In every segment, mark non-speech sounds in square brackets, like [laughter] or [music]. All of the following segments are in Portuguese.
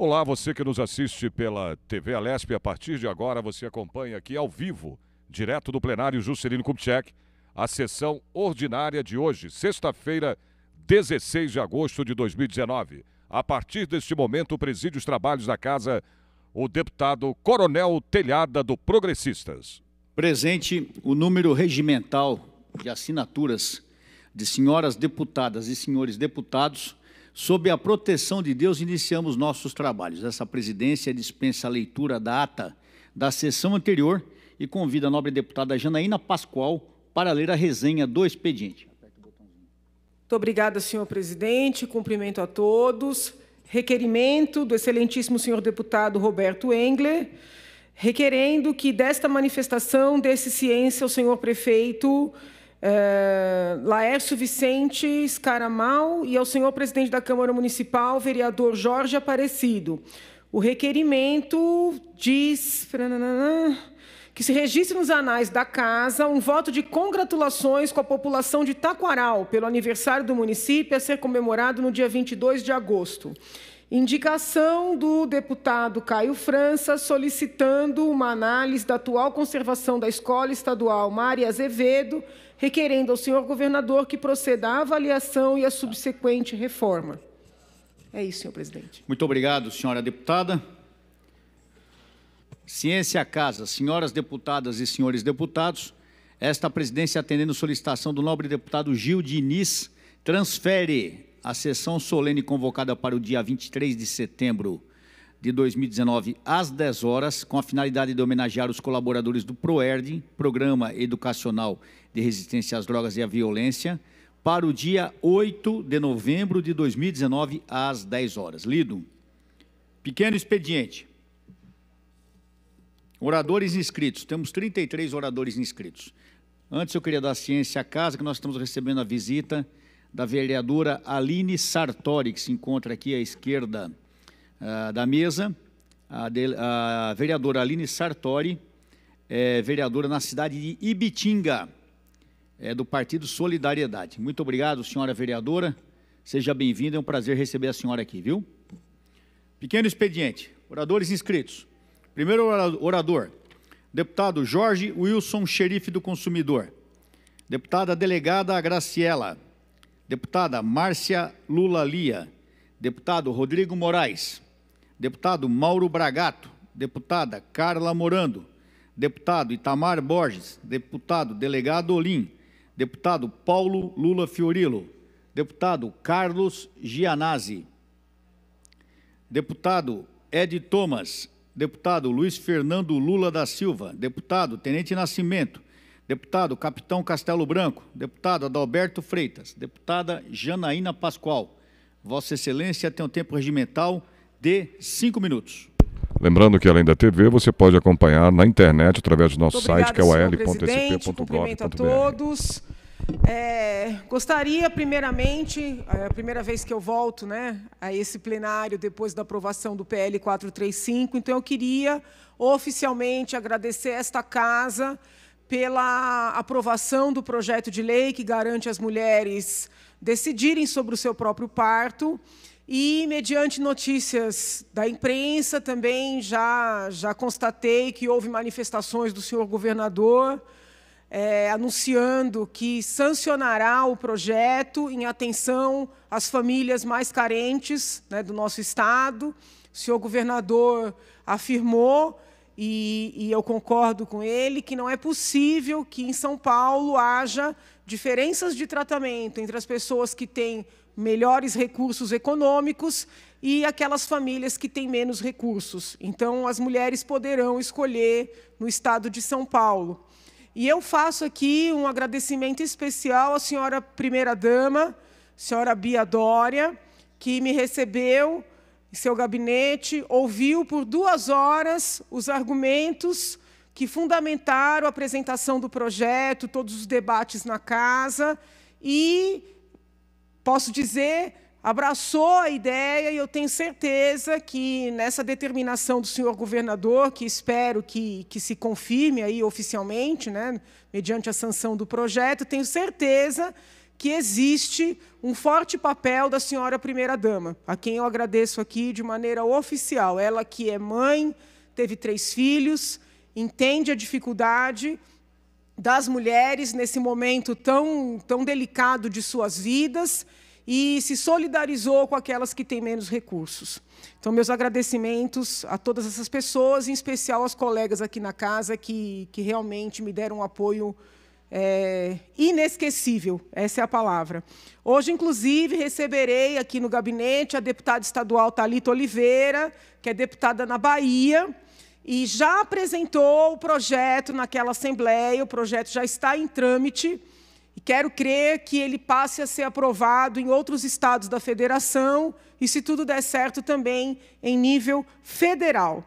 Olá, você que nos assiste pela TV Alesp. A partir de agora, você acompanha aqui ao vivo, direto do plenário Juscelino Kubitschek, a sessão ordinária de hoje, sexta-feira, 16 de agosto de 2019. A partir deste momento, preside os trabalhos da casa o deputado Coronel Telhada do Progressistas. Presente o número regimental de assinaturas de senhoras deputadas e senhores deputados Sob a proteção de Deus, iniciamos nossos trabalhos. Essa presidência dispensa a leitura da ata da sessão anterior e convida a nobre deputada Janaína Pascoal para ler a resenha do expediente. Muito obrigada, senhor presidente. Cumprimento a todos. Requerimento do excelentíssimo senhor deputado Roberto Engler, requerendo que desta manifestação desse ciência o senhor prefeito eh, Laércio Vicente Escaramal e ao senhor presidente da Câmara Municipal, vereador Jorge Aparecido. O requerimento diz que se registre nos anais da casa um voto de congratulações com a população de Taquaral pelo aniversário do município a ser comemorado no dia 22 de agosto. Indicação do deputado Caio França solicitando uma análise da atual conservação da Escola Estadual Maria Azevedo requerendo ao senhor governador que proceda à avaliação e à subsequente reforma. É isso, senhor presidente. Muito obrigado, senhora deputada. Ciência Casa, senhoras deputadas e senhores deputados, esta presidência, atendendo solicitação do nobre deputado Gil Diniz, transfere a sessão solene convocada para o dia 23 de setembro de 2019, às 10 horas, com a finalidade de homenagear os colaboradores do PROERD, Programa Educacional de Resistência às Drogas e à Violência, para o dia 8 de novembro de 2019, às 10 horas. Lido. Pequeno expediente. Oradores inscritos. Temos 33 oradores inscritos. Antes, eu queria dar ciência à casa que nós estamos recebendo a visita da vereadora Aline Sartori, que se encontra aqui à esquerda ah, da mesa, a, de, a, vereadora Aline Sartori, é, vereadora na cidade de Ibitinga, é, do Partido Solidariedade. Muito obrigado, senhora vereadora. Seja bem-vinda, é um prazer receber a senhora aqui, viu? Pequeno expediente, oradores inscritos. Primeiro orador, deputado Jorge Wilson, xerife do consumidor. Deputada delegada Graciela. Deputada Márcia Lula Lia. Deputado Rodrigo Moraes deputado Mauro Bragato, deputada Carla Morando, deputado Itamar Borges, deputado delegado Olim, deputado Paulo Lula Fiorilo, deputado Carlos Gianazzi, deputado Ed Thomas, deputado Luiz Fernando Lula da Silva, deputado Tenente Nascimento, deputado Capitão Castelo Branco, deputado Adalberto Freitas, deputada Janaína Pascoal. Vossa Excelência tem o um tempo regimental de cinco minutos. Lembrando que além da TV, você pode acompanhar na internet através do nosso site, que é o al.sp.gov.br. Cumprimento a todos. É, gostaria, primeiramente, é a primeira vez que eu volto né, a esse plenário depois da aprovação do PL 435, então eu queria oficialmente agradecer esta casa pela aprovação do projeto de lei que garante as mulheres decidirem sobre o seu próprio parto. E, mediante notícias da imprensa, também já, já constatei que houve manifestações do senhor governador é, anunciando que sancionará o projeto em atenção às famílias mais carentes né, do nosso Estado. O senhor governador afirmou, e, e eu concordo com ele, que não é possível que em São Paulo haja diferenças de tratamento entre as pessoas que têm melhores recursos econômicos e aquelas famílias que têm menos recursos. Então, as mulheres poderão escolher no estado de São Paulo. E eu faço aqui um agradecimento especial à senhora primeira-dama, senhora Bia Dória, que me recebeu em seu gabinete, ouviu por duas horas os argumentos que fundamentaram a apresentação do projeto, todos os debates na casa e posso dizer, abraçou a ideia e eu tenho certeza que nessa determinação do senhor governador, que espero que, que se confirme aí oficialmente, né, mediante a sanção do projeto, tenho certeza que existe um forte papel da senhora primeira-dama, a quem eu agradeço aqui de maneira oficial. Ela que é mãe, teve três filhos, entende a dificuldade das mulheres nesse momento tão, tão delicado de suas vidas e se solidarizou com aquelas que têm menos recursos. Então, meus agradecimentos a todas essas pessoas, em especial aos colegas aqui na casa que, que realmente me deram um apoio é, inesquecível essa é a palavra. Hoje, inclusive, receberei aqui no gabinete a deputada estadual Talita Oliveira, que é deputada na Bahia e já apresentou o projeto naquela assembleia, o projeto já está em trâmite e quero crer que ele passe a ser aprovado em outros estados da federação e, se tudo der certo, também em nível federal.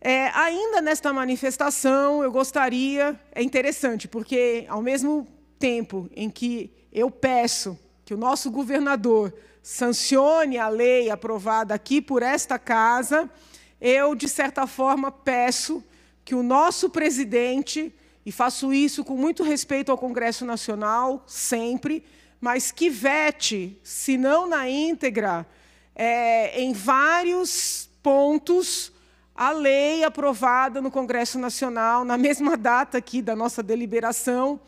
É, ainda nesta manifestação, eu gostaria, é interessante, porque ao mesmo tempo em que eu peço que o nosso governador sancione a lei aprovada aqui por esta casa, eu, de certa forma, peço que o nosso presidente, e faço isso com muito respeito ao Congresso Nacional, sempre, mas que vete, se não na íntegra, é, em vários pontos, a lei aprovada no Congresso Nacional, na mesma data aqui da nossa deliberação,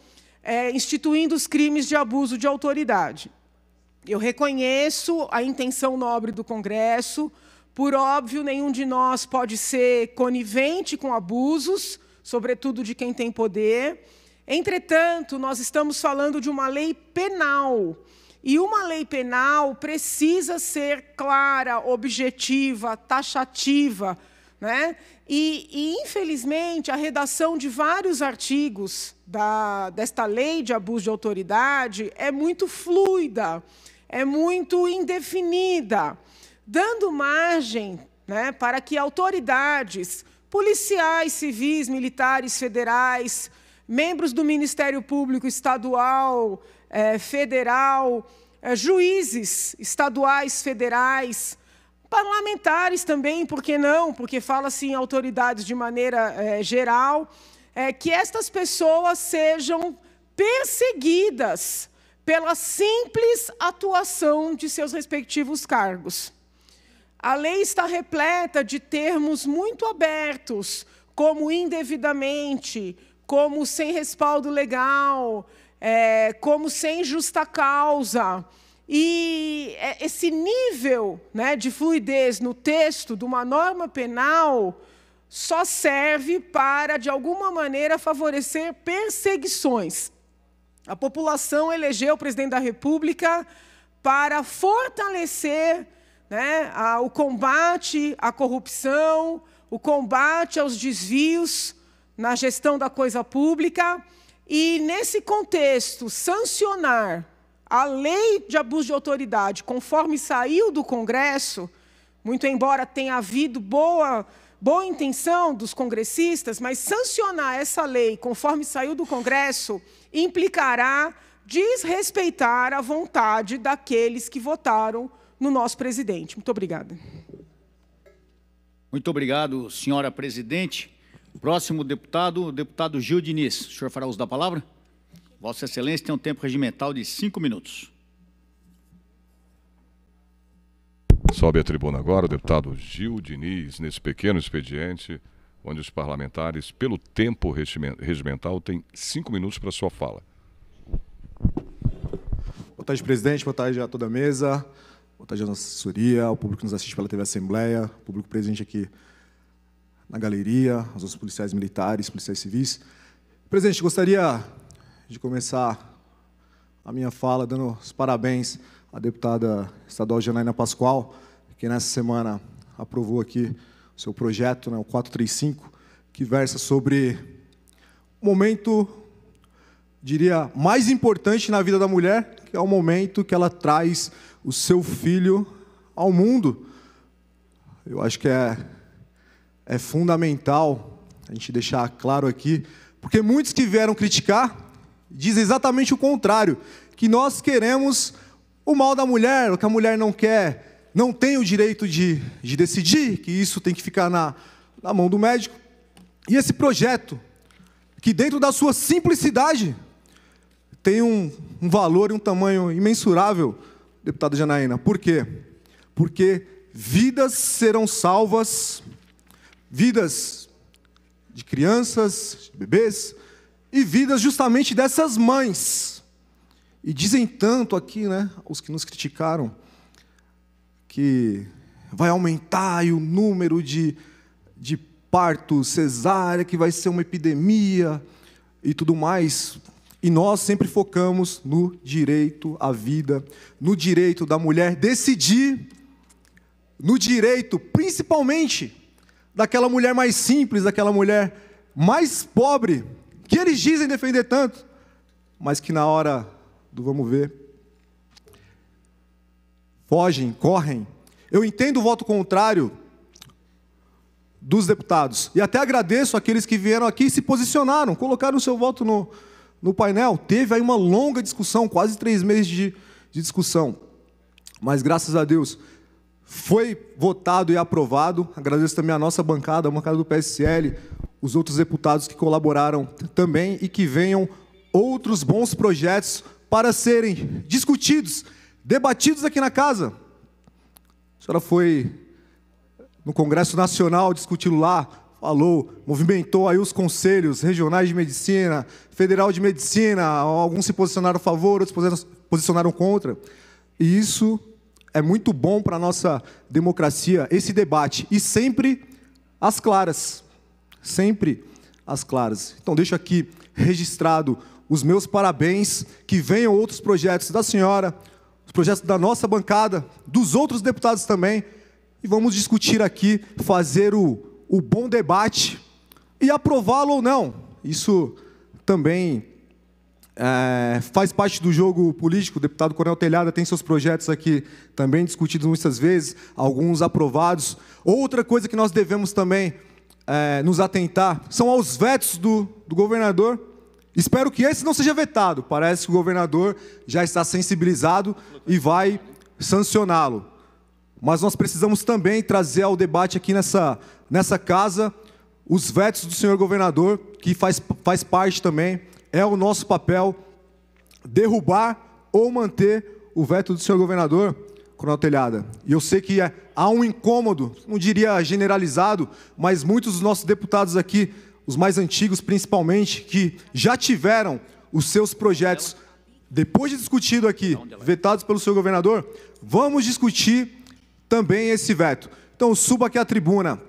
é, instituindo os crimes de abuso de autoridade. Eu reconheço a intenção nobre do Congresso, por óbvio, nenhum de nós pode ser conivente com abusos, sobretudo de quem tem poder. Entretanto, nós estamos falando de uma lei penal. E uma lei penal precisa ser clara, objetiva, taxativa. Né? E, e, infelizmente, a redação de vários artigos da, desta lei de abuso de autoridade é muito fluida, é muito indefinida dando margem né, para que autoridades, policiais, civis, militares, federais, membros do Ministério Público Estadual, eh, Federal, eh, juízes estaduais, federais, parlamentares também, por que não? Porque fala-se assim em autoridades de maneira eh, geral, eh, que estas pessoas sejam perseguidas pela simples atuação de seus respectivos cargos. A lei está repleta de termos muito abertos, como indevidamente, como sem respaldo legal, é, como sem justa causa. E é, esse nível né, de fluidez no texto de uma norma penal só serve para, de alguma maneira, favorecer perseguições. A população elegeu o presidente da República para fortalecer né, a, o combate à corrupção, o combate aos desvios na gestão da coisa pública. E, nesse contexto, sancionar a lei de abuso de autoridade, conforme saiu do Congresso, muito embora tenha havido boa, boa intenção dos congressistas, mas sancionar essa lei, conforme saiu do Congresso, implicará desrespeitar a vontade daqueles que votaram no nosso presidente. Muito obrigada. Muito obrigado, senhora presidente. Próximo deputado, o deputado Gil Diniz. O senhor fará uso da palavra? Vossa Excelência tem um tempo regimental de cinco minutos. Sobe a tribuna agora o deputado Gil Diniz, nesse pequeno expediente, onde os parlamentares, pelo tempo regimental, têm cinco minutos para sua fala. Boa tarde, presidente. Boa tarde a toda a mesa. Otávio nossa assessoria, o público que nos assiste pela TV Assembleia, público presente aqui na galeria, aos nossos policiais militares, policiais civis. Presidente, gostaria de começar a minha fala dando os parabéns à deputada estadual Janaína Pascoal, que nessa semana aprovou aqui o seu projeto, né, o 435, que versa sobre o momento, diria, mais importante na vida da mulher, que é o momento que ela traz o seu filho ao mundo. Eu acho que é, é fundamental a gente deixar claro aqui, porque muitos que vieram criticar dizem exatamente o contrário, que nós queremos o mal da mulher, o que a mulher não quer, não tem o direito de, de decidir, que isso tem que ficar na, na mão do médico. E esse projeto, que dentro da sua simplicidade, tem um, um valor e um tamanho imensurável, deputado Janaína. Por quê? Porque vidas serão salvas, vidas de crianças, de bebês, e vidas justamente dessas mães. E dizem tanto aqui, né, os que nos criticaram, que vai aumentar o número de, de partos cesárea, que vai ser uma epidemia e tudo mais. E nós sempre focamos no direito à vida, no direito da mulher decidir, no direito, principalmente, daquela mulher mais simples, daquela mulher mais pobre, que eles dizem defender tanto, mas que na hora do vamos ver, fogem, correm. Eu entendo o voto contrário dos deputados e até agradeço aqueles que vieram aqui e se posicionaram, colocaram o seu voto no, no painel. Teve aí uma longa discussão, quase três meses de, de discussão. Mas graças a Deus foi votado e aprovado. Agradeço também a nossa bancada, a bancada do PSL, os outros deputados que colaboraram também e que venham outros bons projetos para serem discutidos, debatidos aqui na casa. A senhora foi no Congresso Nacional discutindo lá falou, movimentou aí os conselhos regionais de medicina, federal de medicina, alguns se posicionaram a favor, outros posicionaram contra. E isso é muito bom para a nossa democracia, esse debate. E sempre às claras. Sempre às claras. Então, deixo aqui registrado os meus parabéns. Que venham outros projetos da senhora, os projetos da nossa bancada, dos outros deputados também. E vamos discutir aqui, fazer o o bom debate e aprová-lo ou não. Isso também é, faz parte do jogo político. O deputado Coronel Telhada tem seus projetos aqui também discutidos muitas vezes, alguns aprovados. Outra coisa que nós devemos também é, nos atentar são aos vetos do, do governador. Espero que esse não seja vetado. Parece que o governador já está sensibilizado e vai sancioná-lo. Mas nós precisamos também trazer ao debate aqui nessa, nessa casa os vetos do senhor governador, que faz, faz parte também, é o nosso papel derrubar ou manter o veto do senhor governador, Coronel Telhada. E eu sei que é, há um incômodo, não diria generalizado, mas muitos dos nossos deputados aqui, os mais antigos principalmente, que já tiveram os seus projetos, depois de discutido aqui, vetados pelo senhor governador, vamos discutir também esse veto. Então, suba aqui à tribuna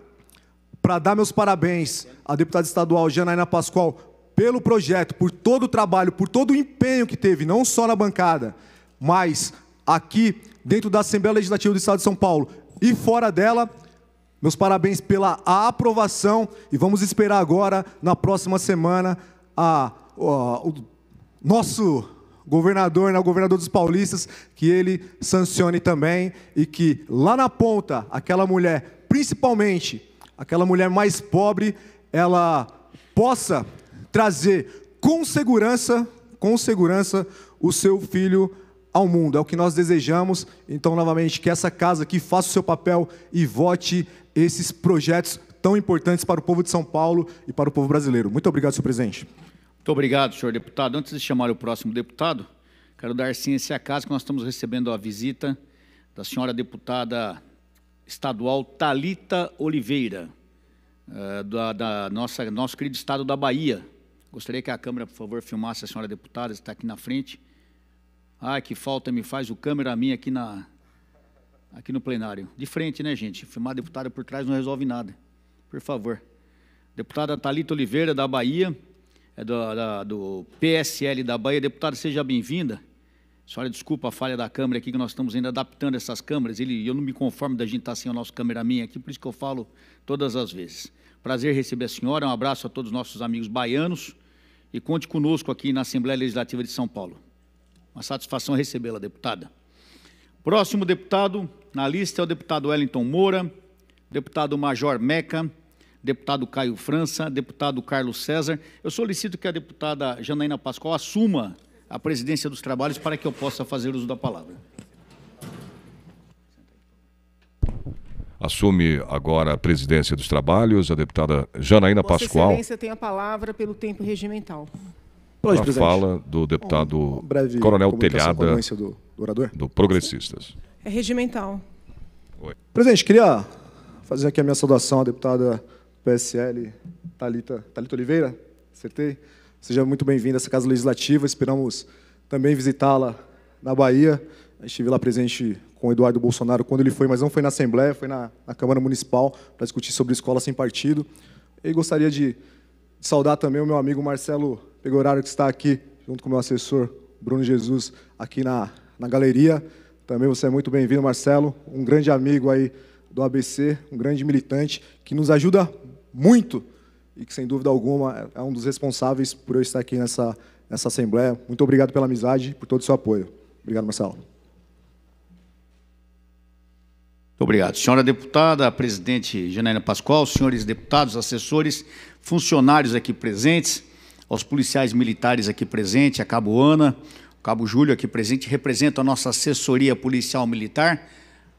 para dar meus parabéns à deputada estadual Janaína Pascoal pelo projeto, por todo o trabalho, por todo o empenho que teve, não só na bancada, mas aqui dentro da Assembleia Legislativa do Estado de São Paulo e fora dela. Meus parabéns pela aprovação e vamos esperar agora, na próxima semana, a, a o nosso governador, né, o governador dos paulistas, que ele sancione também e que lá na ponta, aquela mulher, principalmente aquela mulher mais pobre, ela possa trazer com segurança, com segurança o seu filho ao mundo. É o que nós desejamos. Então, novamente, que essa casa aqui faça o seu papel e vote esses projetos tão importantes para o povo de São Paulo e para o povo brasileiro. Muito obrigado, senhor presidente. Muito obrigado, senhor deputado. Antes de chamar o próximo deputado, quero dar ciência à casa que nós estamos recebendo a visita da senhora deputada estadual Talita Oliveira, eh, da, da nossa, nosso querido estado da Bahia. Gostaria que a câmera, por favor, filmasse a senhora deputada, está aqui na frente. Ai, que falta me faz o câmera minha aqui, na, aqui no plenário. De frente, né, gente? Filmar a deputada por trás não resolve nada. Por favor. Deputada Talita Oliveira, da Bahia é do, da, do PSL da Bahia. Deputada, seja bem-vinda. Senhora, desculpa a falha da câmera aqui, que nós estamos ainda adaptando essas câmeras. Ele, eu não me conformo da gente estar tá sem o nosso cameraman aqui, por isso que eu falo todas as vezes. Prazer receber a senhora, um abraço a todos os nossos amigos baianos e conte conosco aqui na Assembleia Legislativa de São Paulo. Uma satisfação recebê-la, deputada. Próximo deputado na lista é o deputado Wellington Moura, deputado Major Meca, deputado Caio França, deputado Carlos César. Eu solicito que a deputada Janaína Pascoal assuma a presidência dos trabalhos para que eu possa fazer uso da palavra. Assume agora a presidência dos trabalhos a deputada Janaína Vossa Pascoal. Excelência tem a palavra pelo tempo regimental. Pode, a fala do deputado um, um Coronel Telhada, do, do, do Progressistas. É regimental. Oi. Presidente, queria fazer aqui a minha saudação à deputada PSL, Talita, Talita Oliveira, acertei? Seja muito bem-vinda a essa Casa Legislativa, esperamos também visitá-la na Bahia. A gente viu lá presente com o Eduardo Bolsonaro quando ele foi, mas não foi na Assembleia, foi na, na Câmara Municipal para discutir sobre escola sem partido. E gostaria de, de saudar também o meu amigo Marcelo Pegoraro, que está aqui, junto com o meu assessor Bruno Jesus, aqui na, na galeria. Também você é muito bem-vindo, Marcelo, um grande amigo aí do ABC, um grande militante, que nos ajuda muito e que, sem dúvida alguma, é um dos responsáveis por eu estar aqui nessa, nessa Assembleia. Muito obrigado pela amizade por todo o seu apoio. Obrigado, Marcelo. Muito obrigado. Senhora deputada, presidente Janaina Pascoal, senhores deputados, assessores, funcionários aqui presentes, aos policiais militares aqui presentes, a Cabo Ana, o Cabo Júlio aqui presente, representa a nossa assessoria policial militar.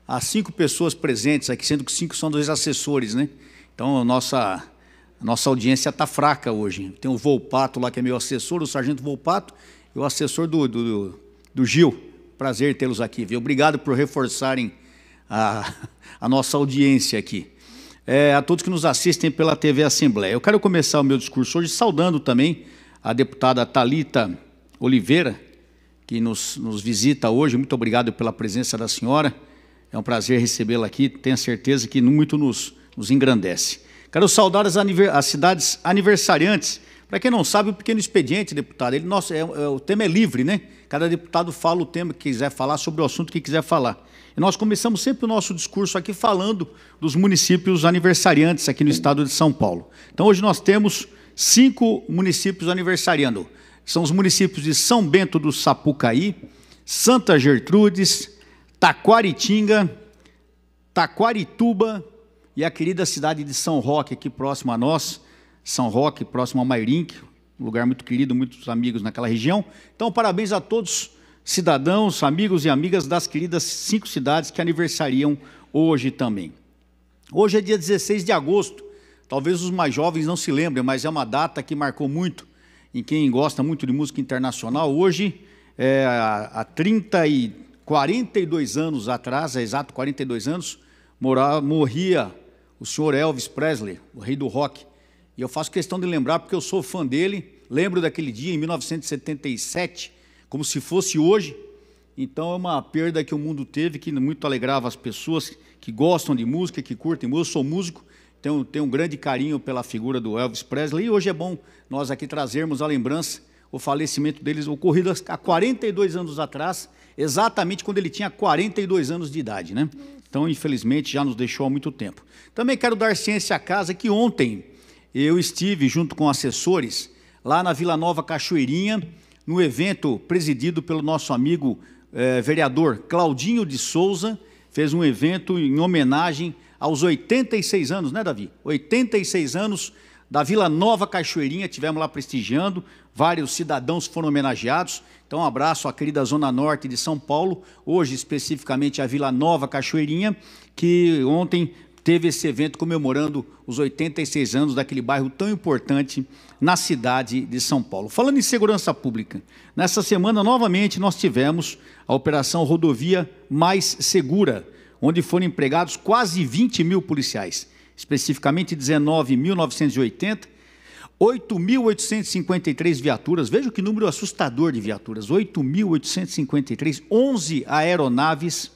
Há cinco pessoas presentes aqui, sendo que cinco são dois assessores, né? Então, a nossa, a nossa audiência está fraca hoje. Tem o Volpato lá, que é meu assessor, o Sargento Volpato, e o assessor do, do, do Gil. Prazer tê-los aqui, viu? Obrigado por reforçarem a, [laughs] a nossa audiência aqui. É, a todos que nos assistem pela TV Assembleia. Eu quero começar o meu discurso hoje saudando também a deputada Talita Oliveira, que nos, nos visita hoje. Muito obrigado pela presença da senhora. É um prazer recebê-la aqui. Tenho certeza que muito nos, nos engrandece. Quero saudar as, as cidades aniversariantes. Para quem não sabe, o pequeno expediente, deputado, ele, nossa, é, é, o tema é livre, né? Cada deputado fala o tema que quiser falar, sobre o assunto que quiser falar. E nós começamos sempre o nosso discurso aqui falando dos municípios aniversariantes aqui no estado de São Paulo. Então, hoje nós temos cinco municípios aniversariando. São os municípios de São Bento do Sapucaí, Santa Gertrudes, Taquaritinga, Taquarituba, e a querida cidade de São Roque, aqui próximo a nós, São Roque, próximo a Mairink, um lugar muito querido, muitos amigos naquela região. Então, parabéns a todos cidadãos, amigos e amigas das queridas cinco cidades que aniversariam hoje também. Hoje é dia 16 de agosto, talvez os mais jovens não se lembrem, mas é uma data que marcou muito em quem gosta muito de música internacional. Hoje, é, há 30 e 42 anos atrás, é exato 42 anos, morava, morria o senhor Elvis Presley, o rei do rock. E eu faço questão de lembrar porque eu sou fã dele, lembro daquele dia em 1977, como se fosse hoje. Então é uma perda que o mundo teve, que muito alegrava as pessoas que gostam de música, que curtem música. Eu sou músico, tenho, tenho um grande carinho pela figura do Elvis Presley. E hoje é bom nós aqui trazermos a lembrança, o falecimento deles ocorrido há 42 anos atrás, exatamente quando ele tinha 42 anos de idade, né? Então, infelizmente, já nos deixou há muito tempo. Também quero dar ciência à casa que ontem eu estive junto com assessores lá na Vila Nova Cachoeirinha, no evento presidido pelo nosso amigo eh, vereador Claudinho de Souza, fez um evento em homenagem aos 86 anos, né, Davi? 86 anos da Vila Nova Cachoeirinha, tivemos lá prestigiando, vários cidadãos foram homenageados. Então, um abraço à querida Zona Norte de São Paulo, hoje especificamente a Vila Nova Cachoeirinha, que ontem teve esse evento comemorando os 86 anos daquele bairro tão importante na cidade de São Paulo. Falando em segurança pública, nessa semana novamente nós tivemos a Operação Rodovia Mais Segura, onde foram empregados quase 20 mil policiais, especificamente 19.980 8.853 viaturas, veja que número assustador de viaturas, 8.853, 11 aeronaves,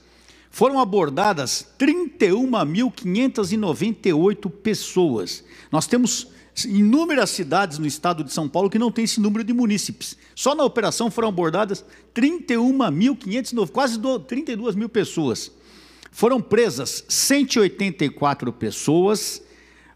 foram abordadas 31.598 pessoas. Nós temos inúmeras cidades no estado de São Paulo que não tem esse número de munícipes. Só na operação foram abordadas 31.509, quase 32 mil pessoas. Foram presas 184 pessoas,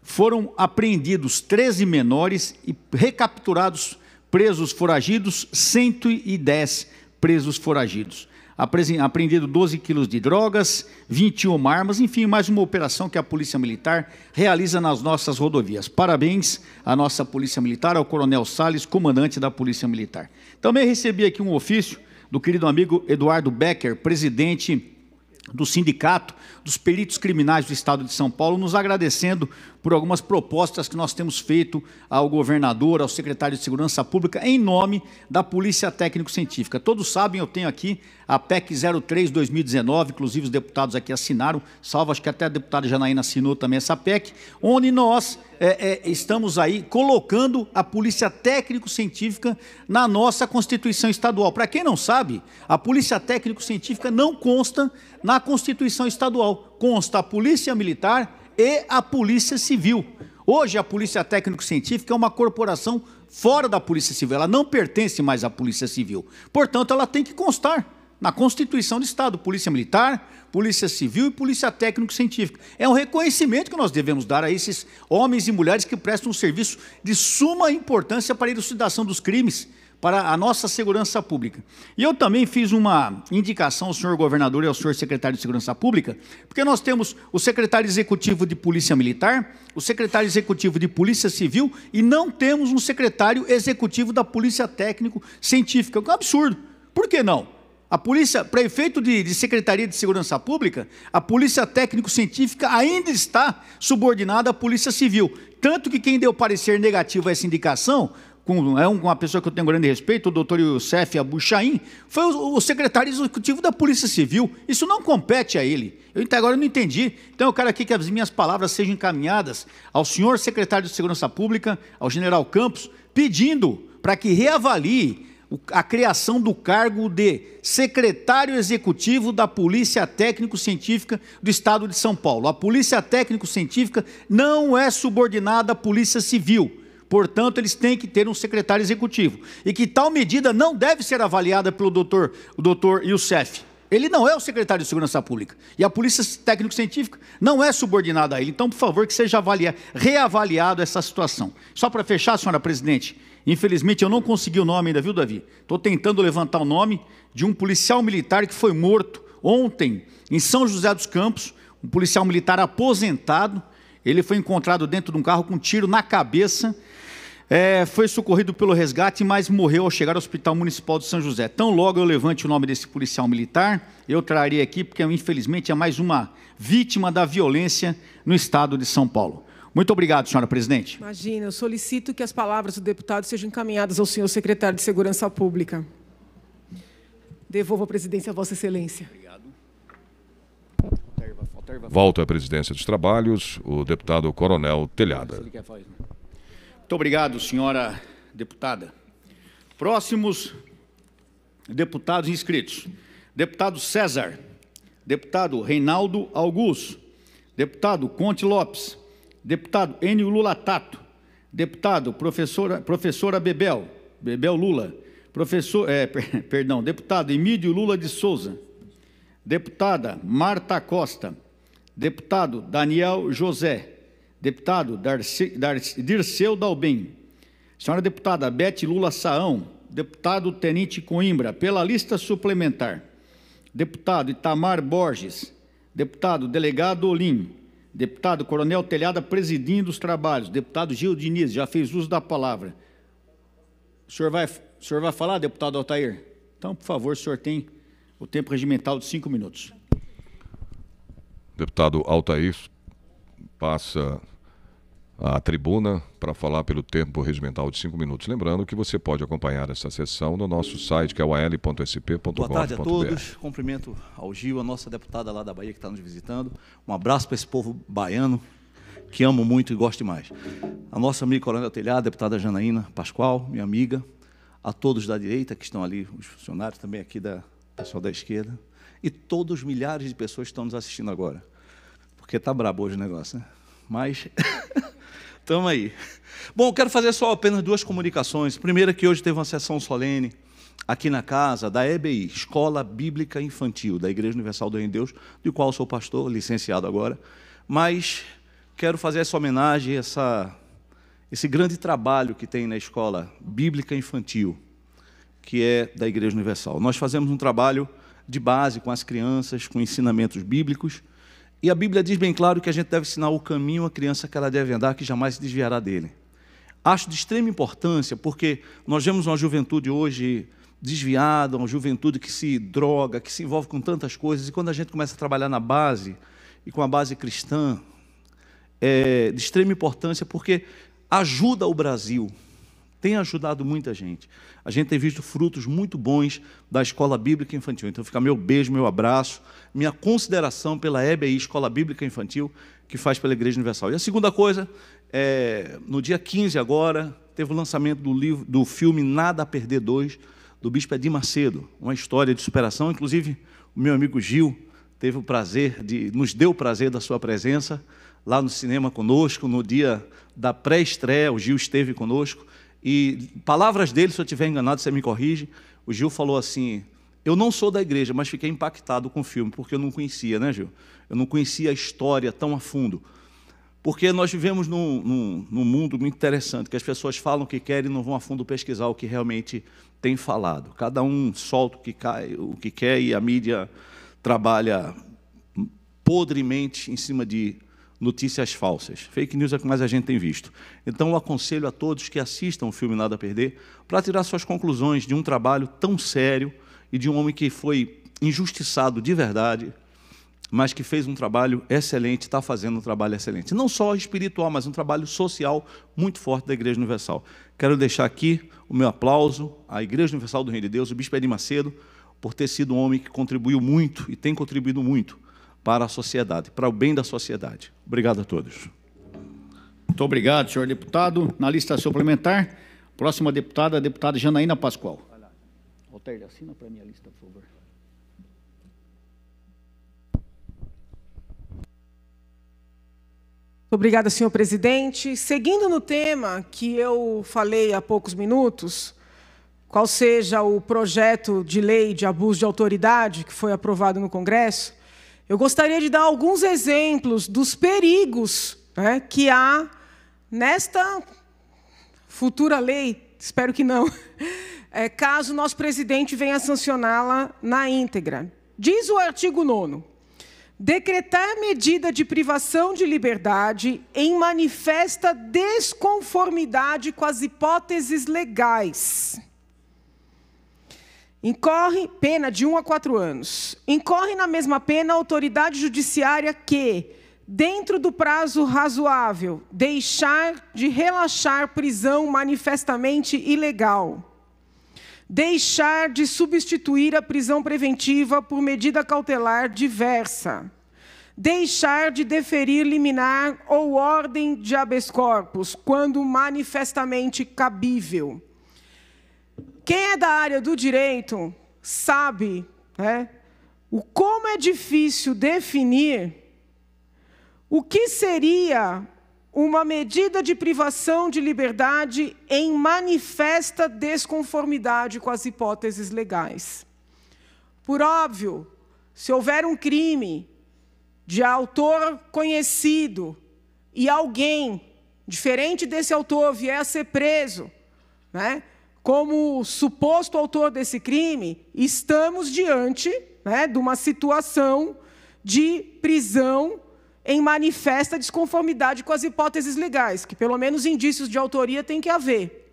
foram apreendidos 13 menores e recapturados presos foragidos 110 presos foragidos. Apreendido 12 quilos de drogas, 21 armas, enfim, mais uma operação que a Polícia Militar realiza nas nossas rodovias. Parabéns à nossa Polícia Militar, ao Coronel Sales, comandante da Polícia Militar. Também recebi aqui um ofício do querido amigo Eduardo Becker, presidente do Sindicato dos Peritos Criminais do Estado de São Paulo, nos agradecendo por algumas propostas que nós temos feito ao governador, ao secretário de Segurança Pública, em nome da Polícia Técnico-Científica. Todos sabem, eu tenho aqui a PEC 03 2019, inclusive os deputados aqui assinaram, salvo acho que até a deputada Janaína assinou também essa PEC, onde nós é, é, estamos aí colocando a polícia técnico-científica na nossa Constituição Estadual. Para quem não sabe, a polícia técnico-científica não consta na Constituição Estadual. Consta a polícia militar e a polícia civil. Hoje, a polícia técnico-científica é uma corporação fora da polícia civil. Ela não pertence mais à polícia civil. Portanto, ela tem que constar na constituição do Estado, polícia militar, polícia civil e polícia técnico-científica. É um reconhecimento que nós devemos dar a esses homens e mulheres que prestam um serviço de suma importância para a elucidação dos crimes, para a nossa segurança pública. E eu também fiz uma indicação ao senhor governador e ao senhor secretário de Segurança Pública, porque nós temos o secretário executivo de Polícia Militar, o secretário executivo de Polícia Civil e não temos um secretário executivo da Polícia Técnico-Científica. É um absurdo. Por que não? a polícia, prefeito de, de Secretaria de Segurança Pública, a polícia técnico-científica ainda está subordinada à polícia civil. Tanto que quem deu parecer negativo a essa indicação, com é uma pessoa que eu tenho grande respeito, o doutor Youssef Abuchain, foi o, o, secretário executivo da Polícia Civil. Isso não compete a ele. Eu até agora não entendi. Então eu quero aqui que as minhas palavras sejam encaminhadas ao senhor secretário de Segurança Pública, ao general Campos, pedindo para que reavalie a criação do cargo de secretário executivo da Polícia Técnico-Científica do Estado de São Paulo. A Polícia Técnico-Científica não é subordinada à Polícia Civil. Portanto, eles têm que ter um secretário executivo. E que tal medida não deve ser avaliada pelo doutor, o doutor Youssef. Ele não é o secretário de Segurança Pública. E a Polícia Técnico-Científica não é subordinada a ele. Então, por favor, que seja avaliado, reavaliado essa situação. Só para fechar, senhora presidente, Infelizmente eu não consegui o nome ainda, viu, Davi? Estou tentando levantar o nome de um policial militar que foi morto ontem em São José dos Campos, um policial militar aposentado. Ele foi encontrado dentro de um carro com um tiro na cabeça. É, foi socorrido pelo resgate, mas morreu ao chegar ao Hospital Municipal de São José. Tão logo eu levante o nome desse policial militar, eu trarei aqui, porque infelizmente é mais uma vítima da violência no estado de São Paulo. Muito obrigado, senhora presidente. Imagina, eu solicito que as palavras do deputado sejam encaminhadas ao senhor secretário de Segurança Pública. Devolvo a presidência a Vossa Excelência. Obrigado. Volto à presidência dos trabalhos, o deputado Coronel Telhada. Muito obrigado, senhora deputada. Próximos deputados inscritos. Deputado César, deputado Reinaldo Augusto, deputado Conte Lopes, deputado Enio Lula Tato, deputado professora, professora Bebel, Bebel Lula, professor, é, [laughs] perdão, deputado Emílio Lula de Souza, deputada Marta Costa, deputado Daniel José, deputado Darci Darci Dirceu Dalben, senhora deputada Bete Lula Saão, deputado Tenente Coimbra, pela lista suplementar, deputado Itamar Borges, deputado Delegado Olim, Deputado Coronel Telhada presidindo os trabalhos. Deputado Gil Diniz já fez uso da palavra. O senhor vai, o senhor vai falar, deputado Altair? Então, por favor, o senhor tem o tempo regimental de cinco minutos. Deputado Altair passa à tribuna para falar pelo tempo regimental de cinco minutos. Lembrando que você pode acompanhar essa sessão no nosso site, que é o al.sp.gov.br. Boa tarde a todos. Cumprimento ao Gil, a nossa deputada lá da Bahia que está nos visitando. Um abraço para esse povo baiano, que amo muito e gosto demais. A nossa amiga Coronel Telhado, deputada Janaína Pascoal, minha amiga. A todos da direita que estão ali, os funcionários também aqui da pessoal da esquerda. E todos os milhares de pessoas que estão nos assistindo agora. Porque tá brabo hoje o negócio, né? Mas [laughs] Estamos aí. Bom, quero fazer só apenas duas comunicações. Primeira, que hoje teve uma sessão solene aqui na casa da EBI, Escola Bíblica Infantil, da Igreja Universal do Reino de Deus, do qual sou pastor, licenciado agora. Mas quero fazer essa homenagem, essa, esse grande trabalho que tem na Escola Bíblica Infantil, que é da Igreja Universal. Nós fazemos um trabalho de base com as crianças, com ensinamentos bíblicos, e a Bíblia diz bem claro que a gente deve ensinar o caminho à criança que ela deve andar, que jamais se desviará dele. Acho de extrema importância, porque nós vemos uma juventude hoje desviada, uma juventude que se droga, que se envolve com tantas coisas, e quando a gente começa a trabalhar na base, e com a base cristã, é de extrema importância, porque ajuda o Brasil tem ajudado muita gente. A gente tem visto frutos muito bons da Escola Bíblica Infantil. Então fica meu beijo, meu abraço, minha consideração pela EBI, Escola Bíblica Infantil, que faz pela Igreja Universal. E a segunda coisa, é, no dia 15 agora, teve o lançamento do, livro, do filme Nada a Perder 2, do Bispo Edir Macedo, uma história de superação. Inclusive, o meu amigo Gil teve o prazer de, nos deu o prazer da sua presença lá no cinema conosco, no dia da pré-estreia, o Gil esteve conosco e palavras dele, se eu estiver enganado, você me corrige. O Gil falou assim: Eu não sou da igreja, mas fiquei impactado com o filme, porque eu não conhecia, né, Gil? Eu não conhecia a história tão a fundo. Porque nós vivemos num, num, num mundo muito interessante, que as pessoas falam o que querem e não vão a fundo pesquisar o que realmente tem falado. Cada um solta o que, cai, o que quer e a mídia trabalha podremente em cima de notícias falsas. Fake news é o que mais a gente tem visto. Então, eu aconselho a todos que assistam o filme Nada a Perder para tirar suas conclusões de um trabalho tão sério e de um homem que foi injustiçado de verdade, mas que fez um trabalho excelente, está fazendo um trabalho excelente. Não só espiritual, mas um trabalho social muito forte da Igreja Universal. Quero deixar aqui o meu aplauso à Igreja Universal do Reino de Deus, o Bispo Edir Macedo, por ter sido um homem que contribuiu muito e tem contribuído muito para a sociedade, para o bem da sociedade. Obrigado a todos. Muito obrigado, senhor deputado. Na lista suplementar, próxima deputada, a deputada Janaína Pascoal. Alter, assina para minha lista, por favor. Obrigada, senhor presidente. Seguindo no tema que eu falei há poucos minutos, qual seja o projeto de lei de abuso de autoridade que foi aprovado no Congresso, eu gostaria de dar alguns exemplos dos perigos né, que há nesta futura lei, espero que não, [laughs] é, caso nosso presidente venha sancioná-la na íntegra. Diz o artigo 9 decretar medida de privação de liberdade em manifesta desconformidade com as hipóteses legais Incorre pena de 1 um a 4 anos. Incorre na mesma pena a autoridade judiciária que, dentro do prazo razoável, deixar de relaxar prisão manifestamente ilegal. Deixar de substituir a prisão preventiva por medida cautelar diversa. Deixar de deferir liminar ou ordem de habeas corpus, quando manifestamente cabível quem é da área do direito sabe né, o como é difícil definir o que seria uma medida de privação de liberdade em manifesta desconformidade com as hipóteses legais. Por óbvio, se houver um crime de autor conhecido e alguém diferente desse autor vier a ser preso, né? como suposto autor desse crime, estamos diante né, de uma situação de prisão em manifesta desconformidade com as hipóteses legais, que pelo menos indícios de autoria tem que haver.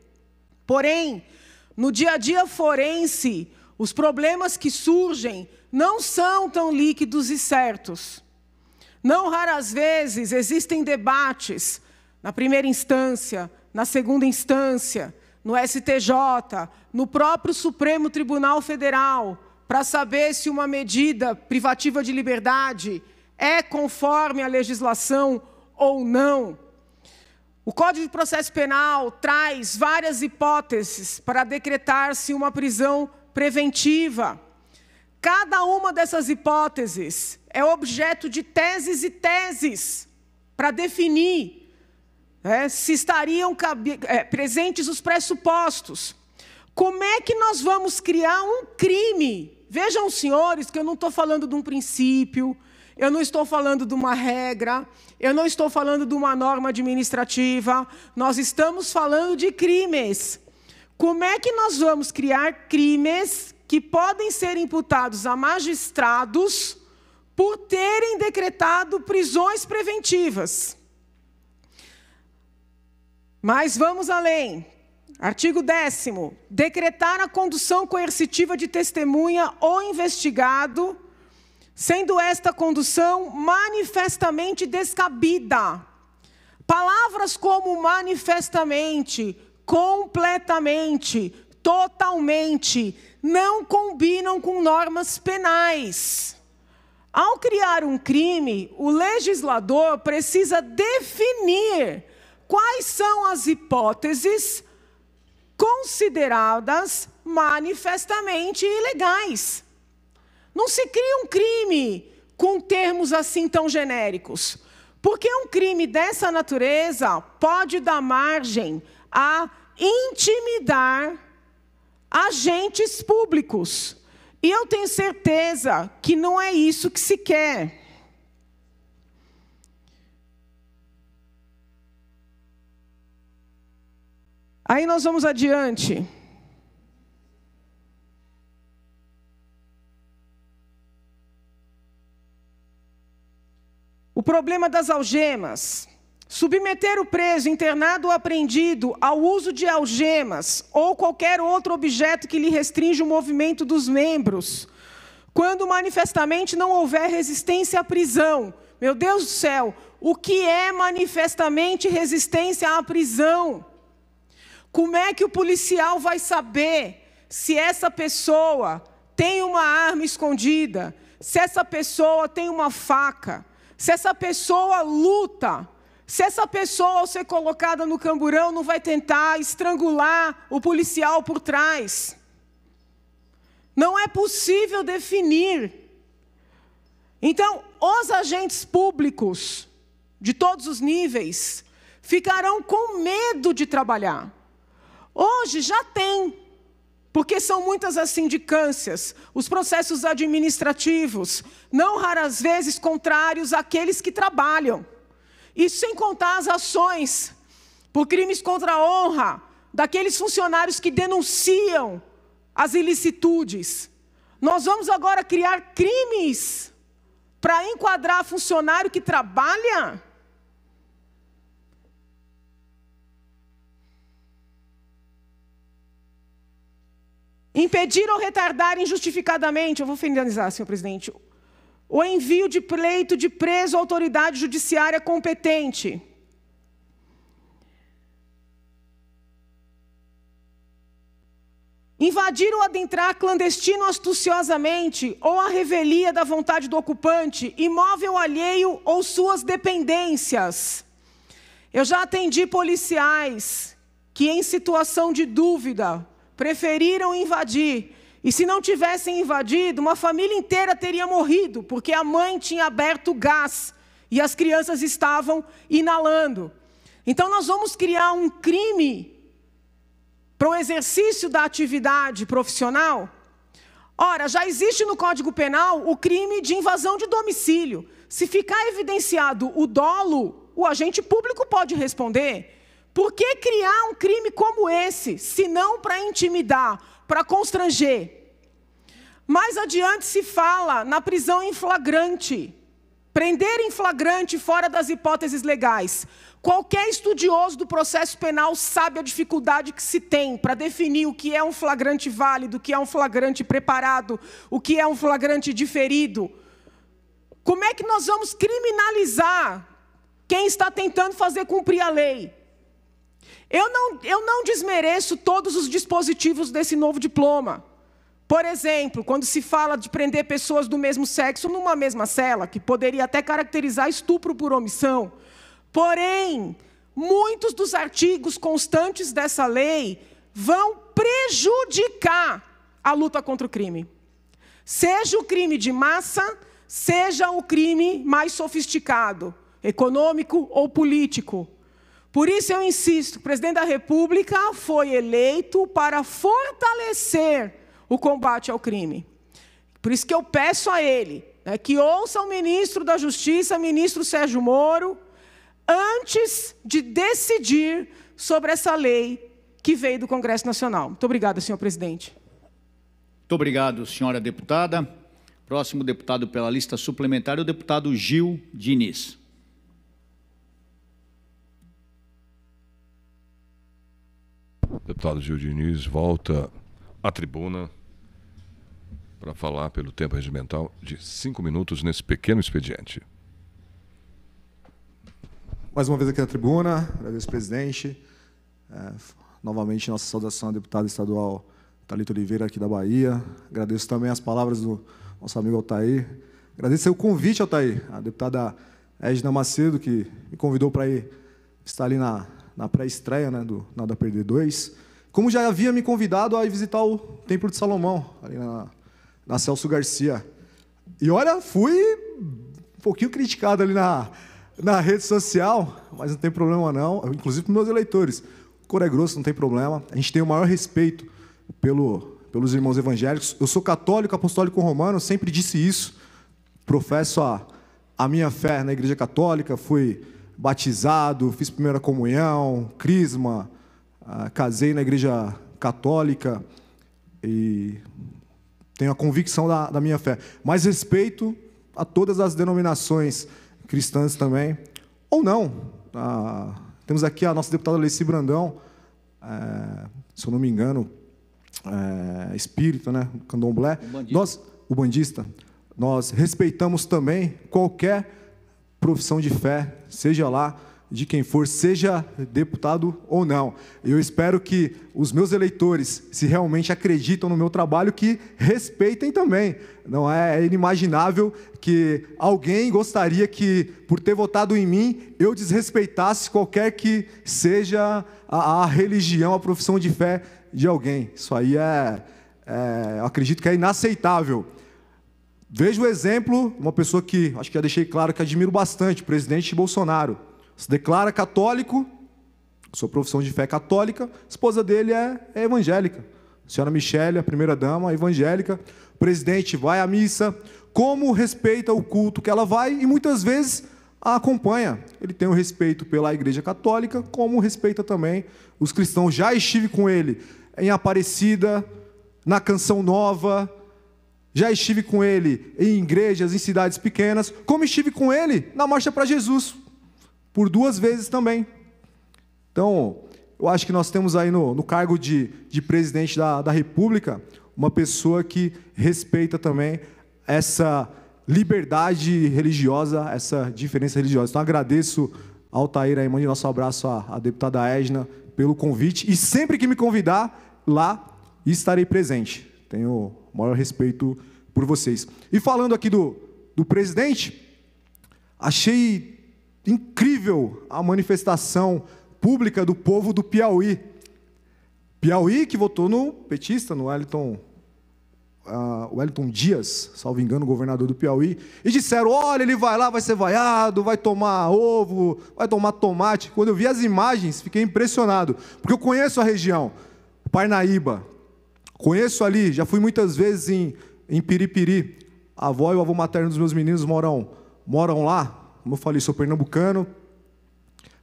Porém, no dia a dia forense, os problemas que surgem não são tão líquidos e certos. Não raras vezes existem debates na primeira instância, na segunda instância, no STJ, no próprio Supremo Tribunal Federal, para saber se uma medida privativa de liberdade é conforme a legislação ou não. O Código de Processo Penal traz várias hipóteses para decretar-se uma prisão preventiva. Cada uma dessas hipóteses é objeto de teses e teses para definir é, se estariam é, presentes os pressupostos. Como é que nós vamos criar um crime? Vejam, senhores, que eu não estou falando de um princípio, eu não estou falando de uma regra, eu não estou falando de uma norma administrativa, nós estamos falando de crimes. Como é que nós vamos criar crimes que podem ser imputados a magistrados por terem decretado prisões preventivas? Mas vamos além. Artigo 10. Decretar a condução coercitiva de testemunha ou investigado, sendo esta condução manifestamente descabida. Palavras como manifestamente, completamente, totalmente, não combinam com normas penais. Ao criar um crime, o legislador precisa definir quais são as hipóteses consideradas manifestamente ilegais. Não se cria um crime com termos assim tão genéricos, porque um crime dessa natureza pode dar margem a intimidar agentes públicos. E eu tenho certeza que não é isso que se quer. Aí nós vamos adiante. O problema das algemas. Submeter o preso, internado ou apreendido ao uso de algemas ou qualquer outro objeto que lhe restringe o movimento dos membros, quando manifestamente não houver resistência à prisão. Meu Deus do céu, o que é manifestamente resistência à prisão? Como é que o policial vai saber se essa pessoa tem uma arma escondida, se essa pessoa tem uma faca, se essa pessoa luta? Se essa pessoa, ao ser colocada no camburão, não vai tentar estrangular o policial por trás. Não é possível definir. Então, os agentes públicos, de todos os níveis, ficarão com medo de trabalhar. Hoje já tem, porque são muitas as sindicâncias, os processos administrativos, não raras vezes contrários àqueles que trabalham. E sem contar as ações por crimes contra a honra daqueles funcionários que denunciam as ilicitudes. Nós vamos agora criar crimes para enquadrar funcionário que trabalha? Impedir ou retardar injustificadamente, eu vou finalizar, senhor presidente, o envio de pleito de preso à autoridade judiciária competente. Invadir ou adentrar clandestino astuciosamente ou à revelia da vontade do ocupante, imóvel alheio ou suas dependências. Eu já atendi policiais que, em situação de dúvida, preferiram invadir. E se não tivessem invadido, uma família inteira teria morrido, porque a mãe tinha aberto gás e as crianças estavam inalando. Então, nós vamos criar um crime para o exercício da atividade profissional? Ora, já existe no Código Penal o crime de invasão de domicílio. Se ficar evidenciado o dolo, o agente público pode responder. Por que criar um crime como esse, se não para intimidar, para constranger? Mais adiante se fala na prisão em flagrante. Prender em flagrante fora das hipóteses legais. Qualquer estudioso do processo penal sabe a dificuldade que se tem para definir o que é um flagrante válido, o que é um flagrante preparado, o que é um flagrante diferido. Como é que nós vamos criminalizar quem está tentando fazer cumprir a lei? Eu não, eu não desmereço todos os dispositivos desse novo diploma. Por exemplo, quando se fala de prender pessoas do mesmo sexo numa mesma cela, que poderia até caracterizar estupro por omissão. Porém, muitos dos artigos constantes dessa lei vão prejudicar a luta contra o crime. Seja o crime de massa, seja o crime mais sofisticado, econômico ou político. Por isso eu insisto: o presidente da República foi eleito para fortalecer o combate ao crime. Por isso que eu peço a ele né, que ouça o ministro da Justiça, ministro Sérgio Moro, antes de decidir sobre essa lei que veio do Congresso Nacional. Muito obrigada, senhor presidente. Muito obrigado, senhora deputada. Próximo deputado pela lista suplementar é o deputado Gil Diniz. deputado Gil Diniz volta à tribuna para falar pelo tempo regimental de cinco minutos nesse pequeno expediente. Mais uma vez aqui na tribuna, agradeço, presidente. É, novamente, nossa saudação à deputada estadual Talita Oliveira, aqui da Bahia. Agradeço também as palavras do nosso amigo Altair. Agradeço o convite, Altair, a deputada Edna Macedo, que me convidou para ir estar ali na na pré-estreia né, do Nada Perder 2, como já havia me convidado a ir visitar o Templo de Salomão, ali na, na Celso Garcia. E olha, fui um pouquinho criticado ali na, na rede social, mas não tem problema não, inclusive para meus eleitores. O cor é grosso, não tem problema. A gente tem o maior respeito pelo, pelos irmãos evangélicos. Eu sou católico, apostólico romano, sempre disse isso. Professo a, a minha fé na Igreja Católica, fui batizado, fiz primeira comunhão, crisma, ah, casei na igreja católica e tenho a convicção da, da minha fé. Mas respeito a todas as denominações cristãs também, ou não. Ah, temos aqui a nossa deputada Leci Brandão, eh, se eu não me engano, Espírito, eh, espírita, né? Candomblé. O bandista. Nós, o bandista. Nós respeitamos também qualquer profissão de fé, seja lá de quem for, seja deputado ou não. Eu espero que os meus eleitores, se realmente acreditam no meu trabalho, que respeitem também. Não é, é inimaginável que alguém gostaria que, por ter votado em mim, eu desrespeitasse qualquer que seja a, a religião, a profissão de fé de alguém. Isso aí é, é eu acredito que é inaceitável. Vejo o exemplo de uma pessoa que acho que já deixei claro que admiro bastante, o presidente Bolsonaro. Se declara católico, sua profissão de fé é católica, a esposa dele é, é evangélica. A senhora Michele, a primeira dama, é evangélica. O presidente vai à missa, como respeita o culto que ela vai e muitas vezes a acompanha. Ele tem o um respeito pela Igreja Católica, como respeita também os cristãos. Já estive com ele em Aparecida, na Canção Nova, já estive com ele em igrejas, em cidades pequenas, como estive com ele na marcha para Jesus, por duas vezes também. Então, eu acho que nós temos aí no, no cargo de, de presidente da, da República uma pessoa que respeita também essa liberdade religiosa, essa diferença religiosa. Então, agradeço ao Tair aí, mande nosso abraço à, à deputada Edna pelo convite. E sempre que me convidar, lá estarei presente. Tenho o maior respeito por vocês. E falando aqui do, do presidente, achei incrível a manifestação pública do povo do Piauí. Piauí que votou no petista, no Wellington, uh, Wellington Dias, salvo engano, governador do Piauí, e disseram: olha, ele vai lá, vai ser vaiado, vai tomar ovo, vai tomar tomate. Quando eu vi as imagens, fiquei impressionado, porque eu conheço a região. Parnaíba, Conheço ali, já fui muitas vezes em, em Piripiri. A avó e o avô materno dos meus meninos moram, moram lá. Como eu falei, sou pernambucano.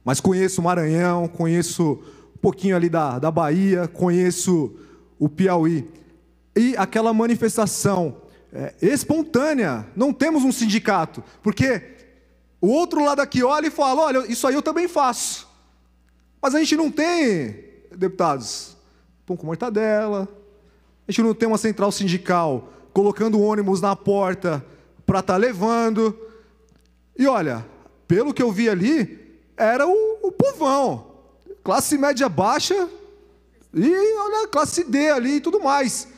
Mas conheço o Maranhão, conheço um pouquinho ali da, da Bahia, conheço o Piauí. E aquela manifestação é, espontânea. Não temos um sindicato. Porque o outro lado aqui olha e fala: olha, isso aí eu também faço. Mas a gente não tem, deputados, pão com mortadela, a gente não tem uma central sindical colocando ônibus na porta para estar tá levando. E olha, pelo que eu vi ali, era o, o povão. Classe média baixa e olha, classe D ali e tudo mais.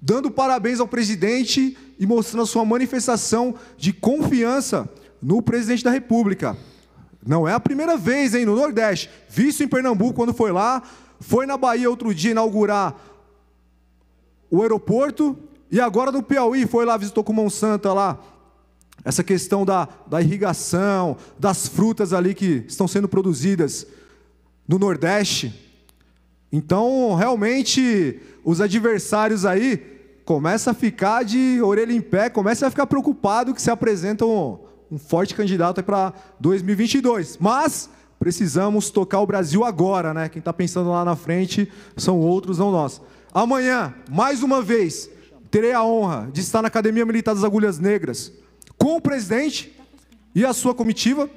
Dando parabéns ao presidente e mostrando a sua manifestação de confiança no presidente da República. Não é a primeira vez, hein, no Nordeste. Vi isso em Pernambuco quando foi lá. Foi na Bahia outro dia inaugurar o aeroporto e agora no Piauí foi lá, visitou com Monsanto lá. Essa questão da, da irrigação, das frutas ali que estão sendo produzidas no Nordeste. Então, realmente, os adversários aí começam a ficar de orelha em pé, começam a ficar preocupado que se apresentam um, um forte candidato para 2022. Mas precisamos tocar o Brasil agora, né? Quem está pensando lá na frente são outros, não nós. Amanhã, mais uma vez, terei a honra de estar na Academia Militar das Agulhas Negras com o presidente e a sua comitiva.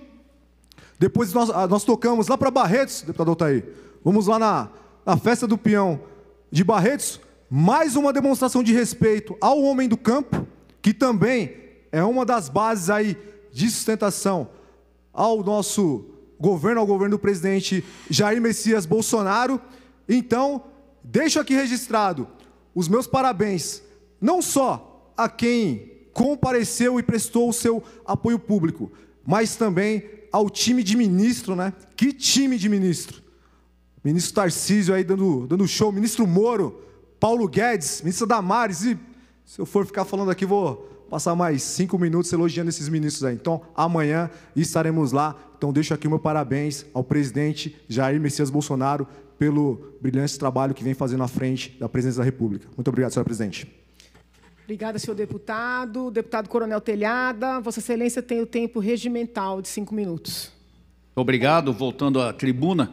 Depois nós, ah, nós tocamos lá para Barretos, deputado Altair. Vamos lá na, na festa do peão de Barretos. Mais uma demonstração de respeito ao homem do campo, que também é uma das bases aí de sustentação ao nosso governo, ao governo do presidente Jair Messias Bolsonaro. Então, Deixo aqui registrado os meus parabéns, não só a quem compareceu e prestou o seu apoio público, mas também ao time de ministro, né? Que time de ministro? Ministro Tarcísio aí dando, dando show, ministro Moro, Paulo Guedes, ministro Damares, e se eu for ficar falando aqui, vou passar mais cinco minutos elogiando esses ministros aí. Então, amanhã estaremos lá. Então, deixo aqui o meu parabéns ao presidente Jair Messias Bolsonaro pelo brilhante trabalho que vem fazendo à frente da presidência da República. Muito obrigado, senhora presidente. Obrigada, senhor deputado. Deputado Coronel Telhada, Vossa Excelência tem o tempo regimental de cinco minutos. Obrigado. Voltando à tribuna,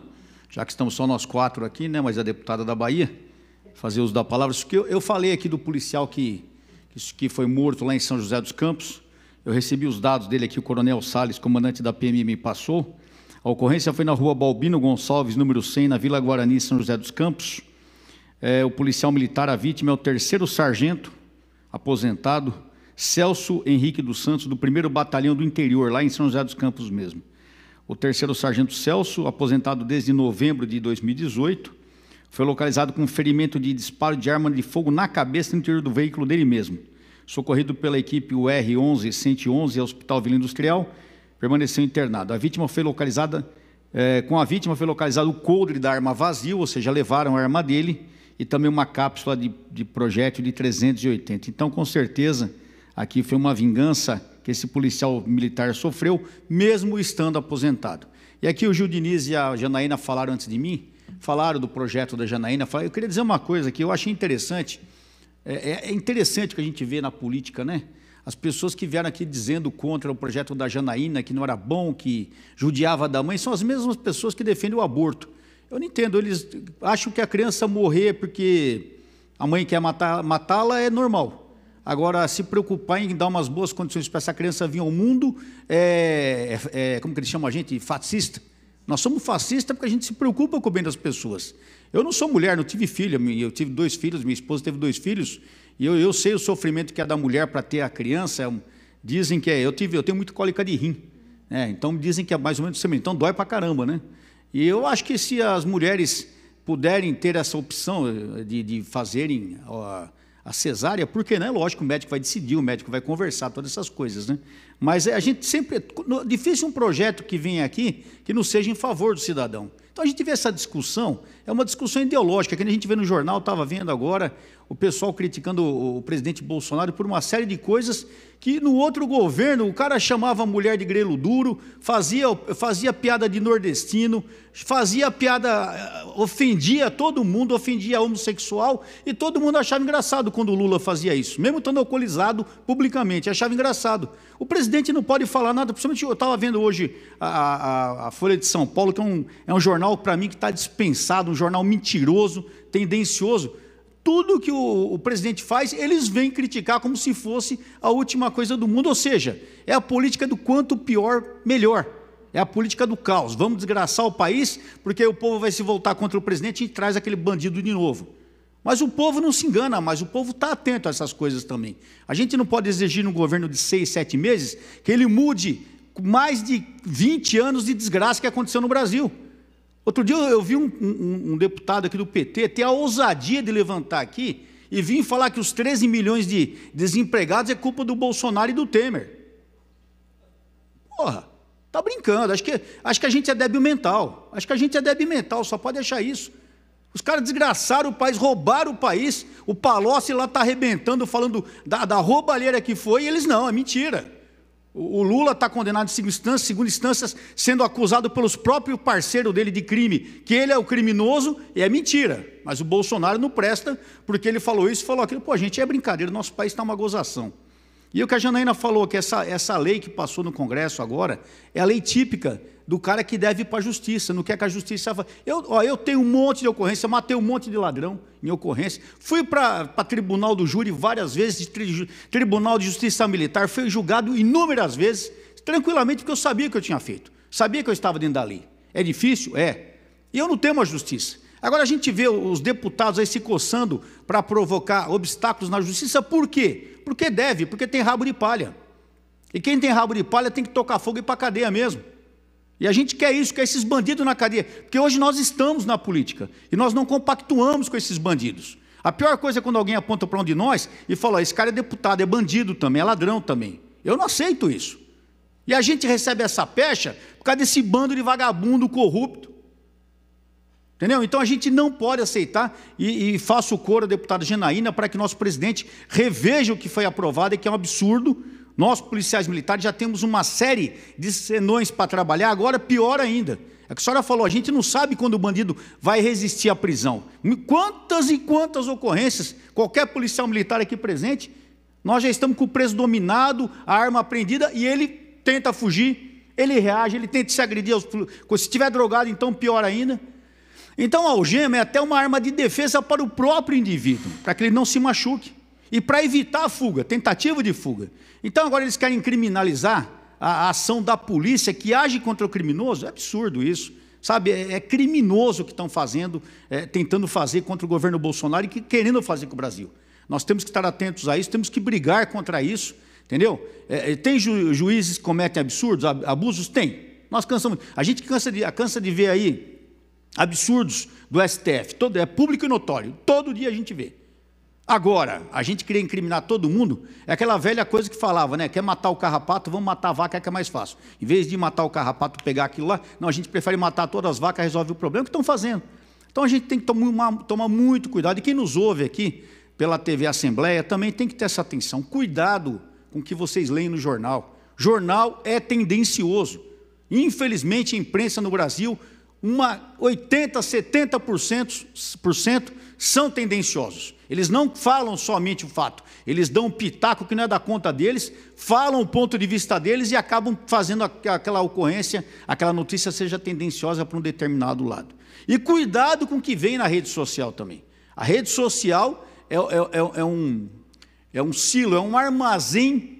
já que estamos só nós quatro aqui, né, mas a deputada da Bahia, fazer uso da palavra. eu, eu falei aqui do policial que, que foi morto lá em São José dos Campos. Eu recebi os dados dele aqui, o Coronel Sales, comandante da PM, me passou. A ocorrência foi na rua Balbino Gonçalves, número 100, na Vila Guarani, São José dos Campos. É, o policial militar, a vítima é o terceiro sargento aposentado, Celso Henrique dos Santos, do Primeiro Batalhão do Interior, lá em São José dos Campos mesmo. O terceiro sargento Celso, aposentado desde novembro de 2018, foi localizado com ferimento de disparo de arma de fogo na cabeça no interior do veículo dele mesmo. Socorrido pela equipe UR-11-111 ao Hospital Vila Industrial, permaneceu internado. A vítima foi localizada, é, com a vítima foi localizado o coldre da arma vazio, ou seja, levaram a arma dele e também uma cápsula de, de projétil de 380. Então, com certeza, aqui foi uma vingança que esse policial militar sofreu, mesmo estando aposentado. E aqui o Gil Diniz e a Janaína falaram antes de mim, falaram do projeto da Janaína. Falaram, eu queria dizer uma coisa que eu achei interessante. É, é interessante o que a gente vê na política, né? As pessoas que vieram aqui dizendo contra o projeto da Janaína, que não era bom, que judiava da mãe, são as mesmas pessoas que defendem o aborto. Eu não entendo, eles acham que a criança morrer porque a mãe quer matá-la é normal. Agora, se preocupar em dar umas boas condições para essa criança vir ao mundo é, é, é como que eles chamam a gente? Fascista. Nós somos fascistas porque a gente se preocupa com o bem das pessoas. Eu não sou mulher, não tive filha, eu tive dois filhos, minha esposa teve dois filhos, e eu, eu sei o sofrimento que é da mulher para ter a criança. É um, dizem que é. Eu, tive, eu tenho muito cólica de rim, né? então dizem que é mais ou menos semelhante. Então dói para caramba, né? E eu acho que se as mulheres puderem ter essa opção eh, de, de fazerem a cesárea, porque, né, lógico, o médico vai decidir, o médico vai conversar, todas essas coisas, né? Mas é, a gente sempre. Difícil um projeto que vem aqui que não seja em favor do cidadão. Então a gente vê essa discussão, é uma discussão ideológica, que a gente vê no jornal, estava vendo agora, o pessoal criticando o, presidente Bolsonaro por uma série de coisas que no outro governo o cara chamava a mulher de grelo duro, fazia, fazia piada de nordestino, fazia piada, eh, ofendia todo mundo, ofendia homossexual, e todo mundo achava engraçado quando o Lula fazia isso, mesmo estando alcoolizado publicamente, achava engraçado. O presidente não pode falar nada, principalmente eu estava vendo hoje a, a, a, Folha de São Paulo, que é um, é um jornal, para mim, que está dispensado, um jornal mentiroso, tendencioso tudo que o, o, presidente faz, eles vêm criticar como se fosse a última coisa do mundo. Ou seja, é a política do quanto pior, melhor. É a política do caos. Vamos desgraçar o país, porque o povo vai se voltar contra o presidente e traz aquele bandido de novo. Mas o povo não se engana Mas o povo está atento a essas coisas também. A gente não pode exigir num governo de seis, sete meses que ele mude mais de 20 anos de desgraça que aconteceu no Brasil. Outro dia eu vi um, um, um, deputado aqui do PT ter a ousadia de levantar aqui e vir falar que os 13 milhões de desempregados é culpa do Bolsonaro e do Temer. Porra, tá brincando. Acho que, acho que a gente é débil mental. Acho que a gente é débil mental, só pode achar isso. Os caras desgraçaram o país, roubaram o país. O Palocci lá está arrebentando, falando da, da roubalheira que foi, e eles não, é mentira. O Lula está condenado em segunda instância, segunda instância, sendo acusado pelos próprios parceiros dele de crime, que ele é o criminoso e é mentira. Mas o Bolsonaro não presta, porque ele falou isso e falou aquilo. Pô, gente, é brincadeira, nosso país está uma gozação. E o que a Janaína falou, que essa, essa lei que passou no Congresso agora é a lei típica do cara que deve ir para a justiça, não quer que a justiça. Eu, eu tenho um monte de ocorrência, matei um monte de ladrão em ocorrência, fui para tribunal do júri várias vezes, tri, tribunal de justiça militar, fui julgado inúmeras vezes, tranquilamente, porque eu sabia o que eu tinha feito, sabia que eu estava dentro da lei. É difícil? É. E eu não temo a justiça. Agora a gente vê os deputados aí se coçando para provocar obstáculos na justiça, por quê? Porque deve, porque tem rabo de palha. E quem tem rabo de palha tem que tocar fogo e ir para a cadeia mesmo. E a gente quer isso, quer esses bandidos na cadeia. Porque hoje nós estamos na política e nós não compactuamos com esses bandidos. A pior coisa é quando alguém aponta para um de nós e fala: esse cara é deputado, é bandido também, é ladrão também. Eu não aceito isso. E a gente recebe essa pecha por causa desse bando de vagabundo corrupto. Entendeu? Então a gente não pode aceitar e, e faço coro à deputada Janaína para que nosso presidente reveja o que foi aprovado e que é um absurdo nós, policiais militares, já temos uma série de senões para trabalhar, agora pior ainda. É que a senhora falou, a gente não sabe quando o bandido vai resistir à prisão. Quantas e quantas ocorrências, qualquer policial militar aqui presente, nós já estamos com o preso dominado, a arma apreendida e ele tenta fugir, ele reage, ele tenta se agredir. Aos, se estiver drogado, então pior ainda. Então a algema é até uma arma de defesa para o próprio indivíduo, para que ele não se machuque. E para evitar a fuga, tentativa de fuga. Então agora eles querem criminalizar a ação da polícia que age contra o criminoso? É absurdo isso. Sabe, é, é criminoso o que estão fazendo, é, tentando fazer contra o governo Bolsonaro e que, querendo fazer com o Brasil. Nós temos que estar atentos a isso, temos que brigar contra isso, entendeu? É, é tem ju juízes que cometem absurdos, abusos? Tem. Nós cansamos. A gente cansa de, cansa de ver aí absurdos do STF. Todo, é público e notório. Todo dia a gente vê. Agora, a gente queria incriminar todo mundo, é aquela velha coisa que falava, né? Quer matar o carrapato, vamos matar a vaca, é que é mais fácil. Em vez de matar o carrapato, pegar aquilo lá, não, a gente prefere matar todas as vacas, resolve o problema que estão fazendo. Então a gente tem que tomar, tomar muito cuidado. E quem nos ouve aqui pela TV Assembleia também tem que ter essa atenção. Cuidado com o que vocês leem no jornal. Jornal é tendencioso. Infelizmente, a imprensa no Brasil, uma 80, 70% são tendenciosos. Eles não falam somente o fato, eles dão um pitaco que não é da conta deles, falam o ponto de vista deles e acabam fazendo aquela ocorrência, aquela notícia seja tendenciosa para um determinado lado. E cuidado com o que vem na rede social também. A rede social é, é, é, é um, é um silo, é um armazém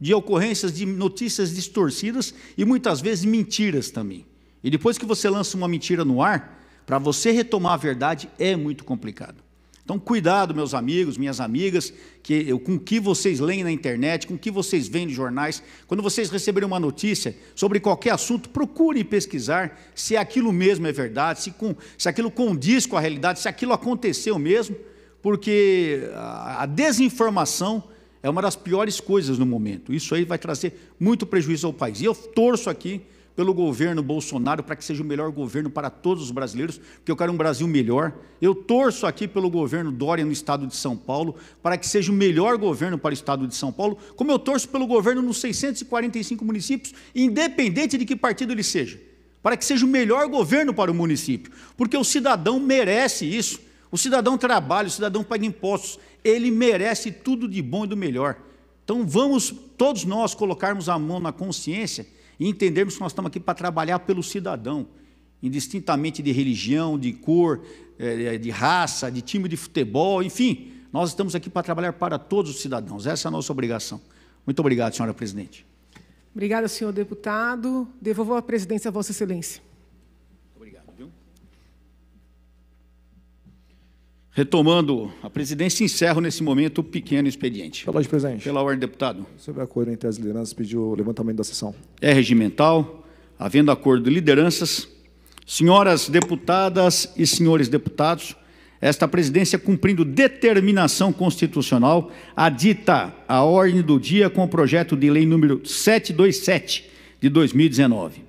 de ocorrências, de notícias distorcidas e muitas vezes mentiras também. E depois que você lança uma mentira no ar, para você retomar a verdade é muito complicado. Então, cuidado, meus amigos, minhas amigas, que, com o que vocês leem na internet, com o que vocês veem nos jornais. Quando vocês receberem uma notícia sobre qualquer assunto, procurem pesquisar se aquilo mesmo é verdade, se, com, se aquilo condiz com a realidade, se aquilo aconteceu mesmo, porque a, a desinformação é uma das piores coisas no momento. Isso aí vai trazer muito prejuízo ao país. E eu torço aqui pelo governo Bolsonaro para que seja o melhor governo para todos os brasileiros, porque eu quero um Brasil melhor. Eu torço aqui pelo governo Dória no estado de São Paulo para que seja o melhor governo para o estado de São Paulo, como eu torço pelo governo nos 645 municípios, independente de que partido ele seja, para que seja o melhor governo para o município, porque o cidadão merece isso. O cidadão trabalha, o cidadão paga impostos, ele merece tudo de bom e do melhor. Então vamos todos nós colocarmos a mão na consciência e entendermos que nós estamos aqui para trabalhar pelo cidadão, indistintamente de religião, de cor, eh, eh, de raça, de time de futebol, enfim, nós estamos aqui para trabalhar para todos os cidadãos. Essa é a nossa obrigação. Muito obrigado, senhora presidente. Obrigada, senhor deputado. Devolvo a presidência a Vossa Excelência. Obrigado. Viu? Retomando a presidência, encerro nesse momento o pequeno expediente. Pela ordem, presidente. Pela ordem, deputado. Sobre acordo entre as lideranças, pediu o levantamento da sessão. É regimental, havendo acordo de lideranças. Senhoras deputadas e senhores deputados, esta presidência cumprindo determinação constitucional, adita a ordem do dia com o projeto de lei número 727 de 2019.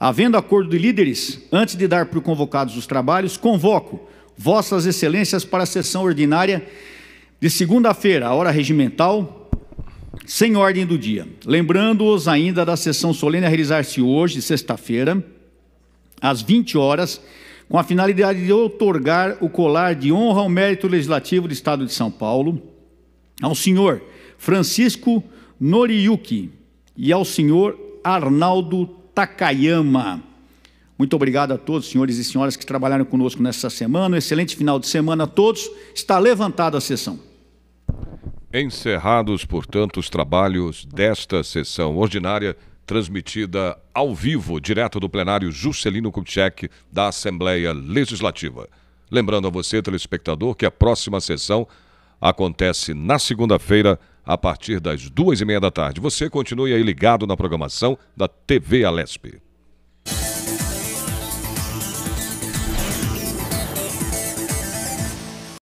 Havendo acordo de líderes, antes de dar por convocados os trabalhos, convoco Vossas Excelências, para a sessão ordinária de segunda-feira, hora regimental, sem ordem do dia. Lembrando-os ainda da sessão solene a realizar-se hoje, sexta-feira, às 20 horas, com a finalidade de otorgar o colar de honra ao mérito legislativo do Estado de São Paulo ao senhor Francisco Noriyuki e ao senhor Arnaldo Takayama. Muito obrigado a todos, senhores e senhoras que trabalharam conosco nessa semana. Um excelente final de semana a todos. Está levantada a sessão. Encerrados, portanto, os trabalhos desta sessão ordinária transmitida ao vivo, direto do plenário Juscelino Kubitschek da Assembleia Legislativa. Lembrando a você, telespectador, que a próxima sessão acontece na segunda-feira, a partir das duas e meia da tarde. Você continue aí ligado na programação da TV Alesp.